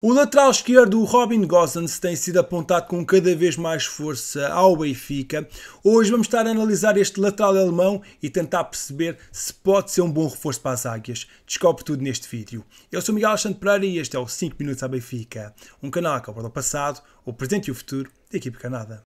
O lateral esquerdo, o Robin Gosens, tem sido apontado com cada vez mais força ao Benfica. Hoje vamos estar a analisar este lateral alemão e tentar perceber se pode ser um bom reforço para as águias. Descobre tudo neste vídeo. Eu sou Miguel Alexandre Pereira e este é o 5 Minutos à Benfica, um canal que aborda o passado, o presente e o futuro da equipe canada.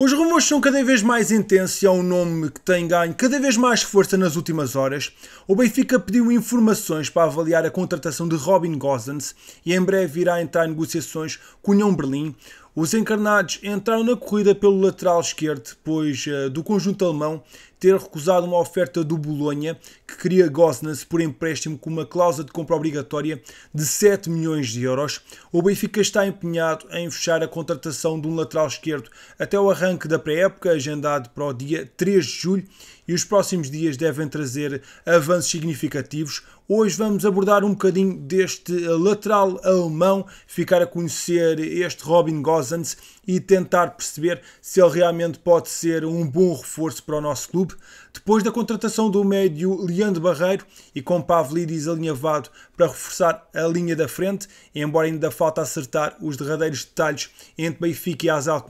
Os rumores são cada vez mais intensos e há um nome que tem ganho cada vez mais força nas últimas horas. O Benfica pediu informações para avaliar a contratação de Robin Gosens e em breve irá entrar em negociações com o União Berlim. Os encarnados entraram na corrida pelo lateral esquerdo, pois eh, do conjunto alemão ter recusado uma oferta do Bolonha que queria Gosnas por empréstimo com uma cláusula de compra obrigatória de 7 milhões de euros, o Benfica está empenhado em fechar a contratação de um lateral esquerdo até o arranque da pré-época, agendado para o dia 3 de julho, e os próximos dias devem trazer avanços significativos. Hoje vamos abordar um bocadinho deste lateral alemão, ficar a conhecer este Robin Gosens e tentar perceber se ele realmente pode ser um bom reforço para o nosso clube clube. Depois da contratação do médio Leandro Barreiro e com Pavlidis alinhavado para reforçar a linha da frente, embora ainda falta acertar os derradeiros detalhes entre Benfica e Asa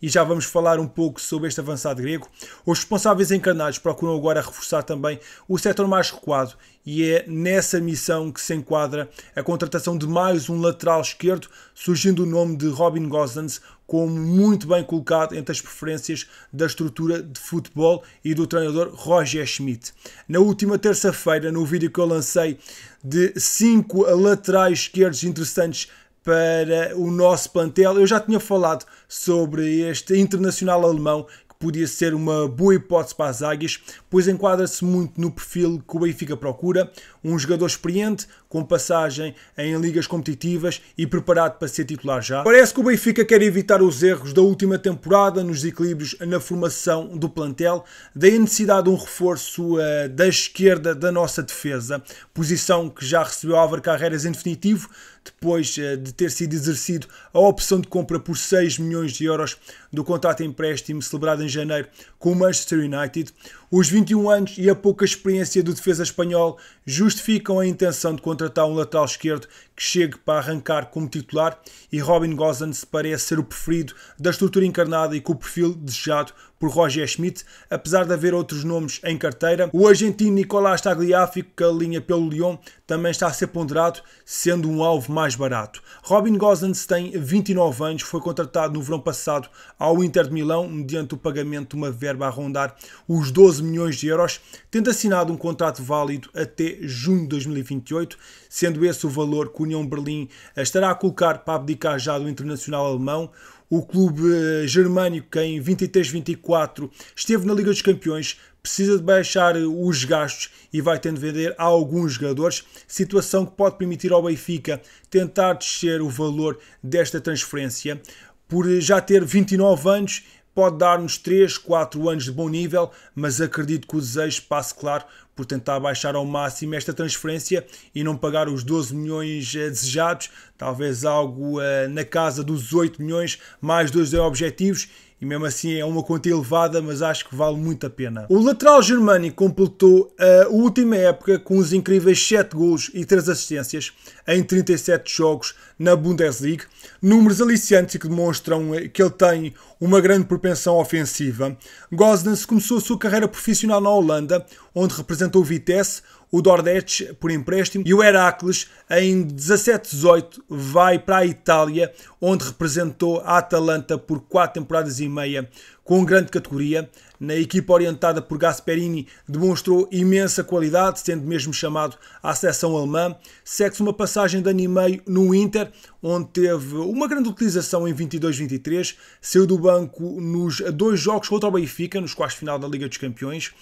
e já vamos falar um pouco sobre este avançado grego, os responsáveis encarnados procuram agora reforçar também o setor mais recuado e é nessa missão que se enquadra a contratação de mais um lateral esquerdo, surgindo o nome de Robin Gosens, como muito bem colocado entre as preferências da estrutura de futebol e do treinador Roger Schmidt. Na última terça-feira, no vídeo que eu lancei de 5 laterais esquerdos interessantes para o nosso plantel. Eu já tinha falado sobre este internacional alemão podia ser uma boa hipótese para as águias, pois enquadra-se muito no perfil que o Benfica procura, um jogador experiente, com passagem em ligas competitivas e preparado para ser titular já. Parece que o Benfica quer evitar os erros da última temporada nos equilíbrios na formação do plantel, daí a necessidade de um reforço uh, da esquerda da nossa defesa, posição que já recebeu Álvaro Carreiras em definitivo, depois eh, de ter sido exercido a opção de compra por 6 milhões de euros do contrato de empréstimo celebrado em janeiro com o Manchester United, os 21 anos e a pouca experiência do defesa espanhol justificam a intenção de contratar um lateral esquerdo que chegue para arrancar como titular e Robin Gosens parece ser o preferido da estrutura encarnada e com o perfil desejado por Roger Schmidt, apesar de haver outros nomes em carteira. O argentino Nicolás Tagliafico, que alinha pelo Lyon, também está a ser ponderado, sendo um alvo mais barato. Robin Gosens tem 29 anos, foi contratado no verão passado ao Inter de Milão, mediante o pagamento de uma verba a rondar os 12 12 milhões de euros, tendo assinado um contrato válido até junho de 2028, sendo esse o valor que a União Berlim eh, estará a colocar para abdicar já do internacional alemão. O clube eh, germânico, que em 23-24 esteve na Liga dos Campeões, precisa de baixar eh, os gastos e vai tendo de vender a alguns jogadores, situação que pode permitir ao Benfica tentar descer o valor desta transferência por já ter 29 anos pode dar-nos 3, 4 anos de bom nível, mas acredito que o desejo passe claro por tentar baixar ao máximo esta transferência e não pagar os 12 milhões eh, desejados, talvez algo eh, na casa dos 8 milhões, mais dois objetivos e mesmo assim é uma conta elevada, mas acho que vale muito a pena. O lateral germânico completou eh, a última época com os incríveis 7 golos e 3 assistências em 37 jogos na Bundesliga, números aliciantes que demonstram eh, que ele tem uma grande propensão ofensiva. Gosdens começou a sua carreira profissional na Holanda, onde representou o Vitesse, o Dordech por empréstimo e o Heracles em 17-18 vai para a Itália, onde representou a Atalanta por 4 temporadas e meia com grande categoria. Na equipa orientada por Gasperini demonstrou imensa qualidade, sendo mesmo chamado à seleção alemã segue-se uma passagem de ano e meio no Inter, onde teve uma grande utilização em 22-23, saiu do banco nos dois jogos contra o Benfica, nos quartos final da Liga dos Campeões.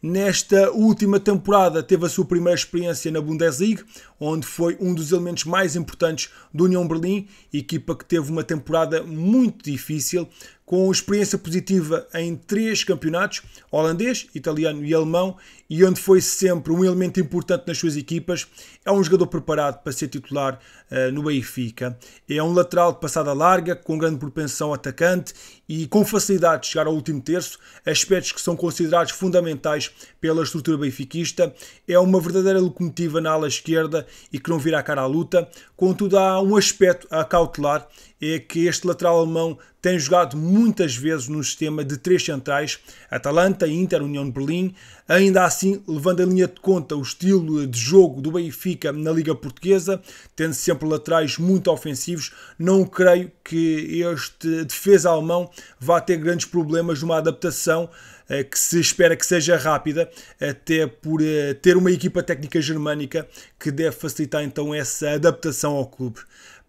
Nesta última temporada teve a sua primeira experiência na Bundesliga, onde foi um dos elementos mais importantes do União Berlim, equipa que teve uma temporada muito difícil, com experiência positiva em três campeonatos, holandês, italiano e alemão, e onde foi sempre um elemento importante nas suas equipas. É um jogador preparado para ser titular uh, no Benfica. É um lateral de passada larga, com grande propensão atacante e com facilidade chegar ao último terço, aspectos que são considerados fundamentais pela estrutura benfiquista. É uma verdadeira locomotiva na ala esquerda e que não virá cara à luta. Contudo, há um aspecto a cautelar, é que este lateral alemão tem jogado muitas vezes no sistema de três centrais, Atalanta, Inter, União de Berlim, ainda assim levando em linha de conta o estilo de jogo do Benfica na Liga Portuguesa, tendo sempre laterais muito ofensivos, não creio que este defesa alemão vá ter grandes problemas numa adaptação eh, que se espera que seja rápida, até por eh, ter uma equipa técnica germânica que deve facilitar então essa adaptação ao clube.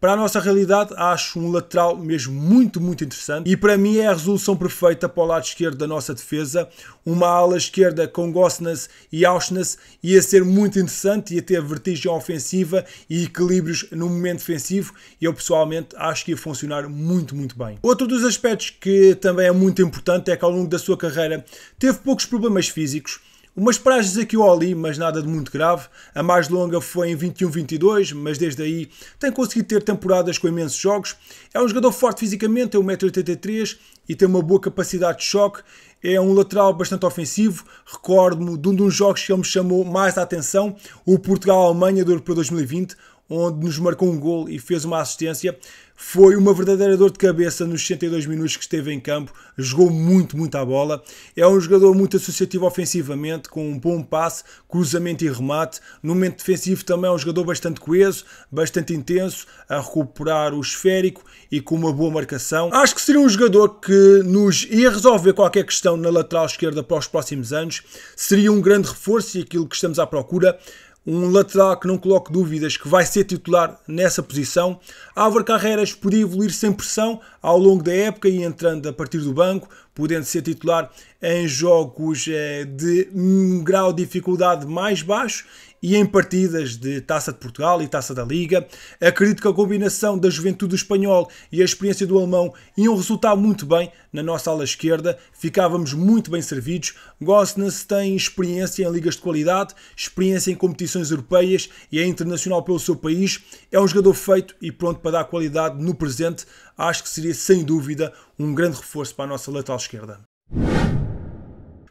Para a nossa realidade, acho um lateral mesmo muito, muito interessante e para mim é a resolução perfeita para o lado esquerdo da nossa defesa. Uma ala esquerda com Gosnas e Auschnas ia ser muito interessante, ia ter vertigem ofensiva e equilíbrios no momento defensivo. e Eu pessoalmente acho que ia funcionar muito, muito bem. Outro dos aspectos que também é muito importante é que ao longo da sua carreira teve poucos problemas físicos Umas paragens aqui ou ali, mas nada de muito grave. A mais longa foi em 21-22, mas desde aí tem conseguido ter temporadas com imensos jogos. É um jogador forte fisicamente, é tem 1,83m e tem uma boa capacidade de choque. É um lateral bastante ofensivo. Recordo-me de um dos jogos que ele me chamou mais a atenção, o Portugal-Alemanha do Europeu 2020, onde nos marcou um gol e fez uma assistência. Foi uma verdadeira dor de cabeça nos 62 minutos que esteve em campo, jogou muito, muito à bola. É um jogador muito associativo ofensivamente, com um bom passe, cruzamento e remate. No momento defensivo também é um jogador bastante coeso, bastante intenso, a recuperar o esférico e com uma boa marcação. Acho que seria um jogador que nos ia resolver qualquer questão na lateral esquerda para os próximos anos. Seria um grande reforço e aquilo que estamos à procura um lateral que não coloque dúvidas que vai ser titular nessa posição. Álvaro Carreiras podia evoluir sem pressão ao longo da época e entrando a partir do banco, podendo ser titular em jogos eh, de um grau de dificuldade mais baixo e em partidas de Taça de Portugal e Taça da Liga. Acredito que a combinação da juventude do espanhol e a experiência do alemão iam resultar muito bem na nossa ala esquerda, ficávamos muito bem servidos. Gosnes tem experiência em ligas de qualidade, experiência em competições europeias e é internacional pelo seu país. É um jogador feito e pronto para dar qualidade no presente. Acho que seria sem dúvida um grande reforço para a nossa lateral esquerda.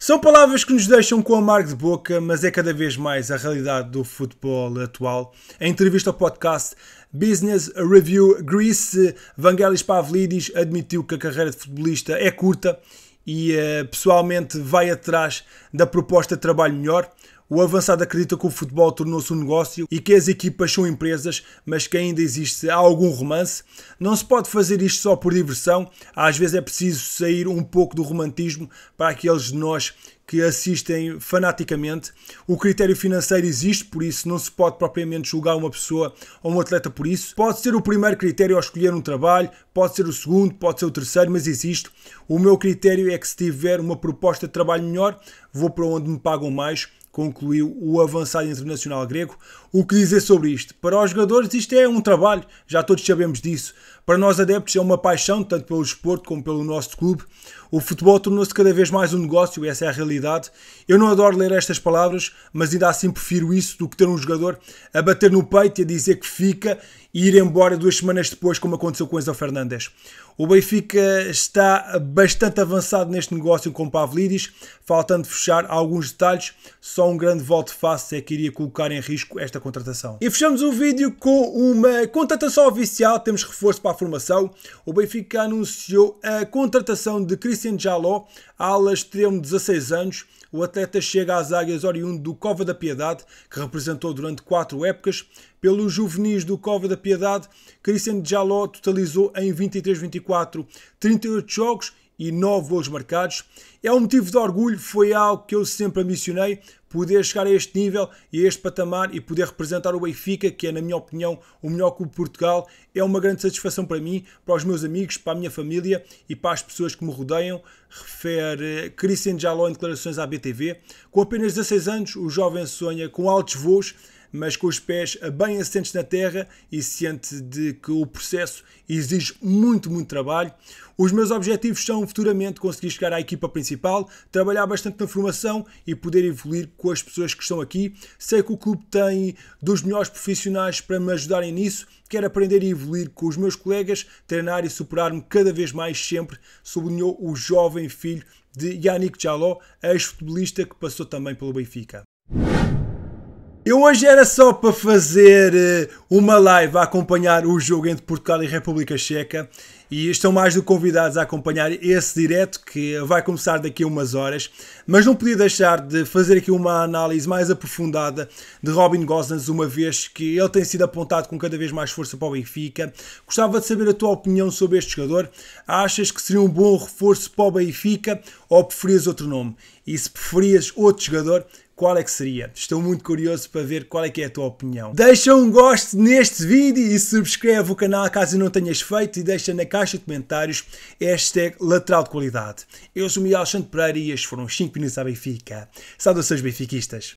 São palavras que nos deixam com amargo de boca, mas é cada vez mais a realidade do futebol atual. Em entrevista ao podcast Business Review Greece, Vangelis Pavlidis admitiu que a carreira de futebolista é curta e eh, pessoalmente vai atrás da proposta de trabalho melhor. O avançado acredita que o futebol tornou-se um negócio e que as equipas são empresas, mas que ainda existe algum romance. Não se pode fazer isto só por diversão, às vezes é preciso sair um pouco do romantismo para aqueles de nós que assistem fanaticamente. O critério financeiro existe, por isso não se pode propriamente julgar uma pessoa ou um atleta por isso. Pode ser o primeiro critério ao escolher um trabalho, pode ser o segundo, pode ser o terceiro, mas existe. O meu critério é que se tiver uma proposta de trabalho melhor, vou para onde me pagam mais concluiu o avançado internacional grego. O que dizer sobre isto? Para os jogadores, isto é um trabalho, já todos sabemos disso, para nós adeptos é uma paixão, tanto pelo esporte como pelo nosso clube. O futebol tornou-se cada vez mais um negócio, essa é a realidade. Eu não adoro ler estas palavras, mas ainda assim prefiro isso do que ter um jogador a bater no peito e a dizer que fica e ir embora duas semanas depois, como aconteceu com Enzo Fernandes. O Benfica está bastante avançado neste negócio com Pavlidis, faltando fechar alguns detalhes, só um grande volte face é que iria colocar em risco esta contratação. E fechamos o vídeo com uma contratação oficial, temos reforço para à formação, o Benfica anunciou a contratação de Christian Jaló, ala extremo, 16 anos. O atleta chega às águias oriundo do Cova da Piedade, que representou durante quatro épocas. Pelos juvenis do Cova da Piedade, Christian Jaló totalizou em 23-24 38 jogos e 9 gols marcados. É um motivo de orgulho, foi algo que eu sempre ambicionei, poder chegar a este nível e a este patamar e poder representar o Benfica, que é, na minha opinião, o melhor clube de Portugal. É uma grande satisfação para mim, para os meus amigos, para a minha família e para as pessoas que me rodeiam. Refere eh, Christian Jaló em declarações à BTV. Com apenas 16 anos, o jovem sonha com altos voos mas com os pés bem assentes na terra e ciente de que o processo exige muito, muito trabalho. Os meus objetivos são futuramente conseguir chegar à equipa principal, trabalhar bastante na formação e poder evoluir com as pessoas que estão aqui. Sei que o clube tem dos melhores profissionais para me ajudarem nisso. Quero aprender e evoluir com os meus colegas, treinar e superar-me cada vez mais sempre, sublinhou o jovem filho de Yannick Jaló, ex-futebolista que passou também pelo Benfica. Eu hoje era só para fazer eh, uma live a acompanhar o jogo entre Portugal e República Checa e estão mais do que convidados a acompanhar esse direto que vai começar daqui a umas horas. Mas não podia deixar de fazer aqui uma análise mais aprofundada de Robin Gosens, uma vez que ele tem sido apontado com cada vez mais força para o Benfica. Gostava de saber a tua opinião sobre este jogador. Achas que seria um bom reforço para o Benfica ou preferias outro nome? E se preferias outro jogador, qual é que seria. Estou muito curioso para ver qual é que é a tua opinião. Deixa um gosto neste vídeo e subscreve o canal caso não tenhas feito e deixa na caixa de comentários hashtag lateral de qualidade. Eu sou o Miguel Alexandre Pereira e estes foram os 5 minutos à Benfica. Saudações benfiquistas.